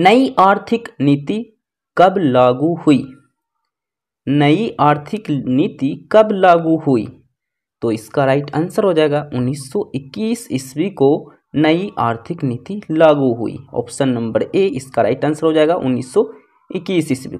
नई आर्थिक नीति कब लागू हुई नई आर्थिक नीति कब लागू हुई तो इसका राइट आंसर हो जाएगा 1921 ईस्वी को नई आर्थिक नीति लागू हुई ऑप्शन नंबर ए इसका राइट आंसर हो जाएगा 1921 ईस्वी